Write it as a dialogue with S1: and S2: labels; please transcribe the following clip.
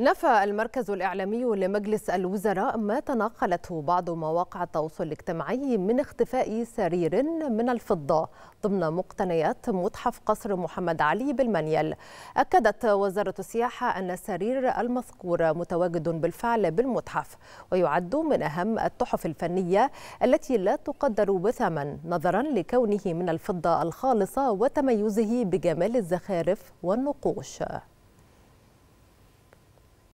S1: نفى المركز الإعلامي لمجلس الوزراء ما تناقلته بعض مواقع التواصل الاجتماعي من اختفاء سرير من الفضة ضمن مقتنيات متحف قصر محمد علي بالمنيل أكدت وزارة السياحة أن السرير المذكور متواجد بالفعل بالمتحف ويعد من أهم التحف الفنية التي لا تقدر بثمن نظرا لكونه من الفضة الخالصة وتميزه بجمال الزخارف والنقوش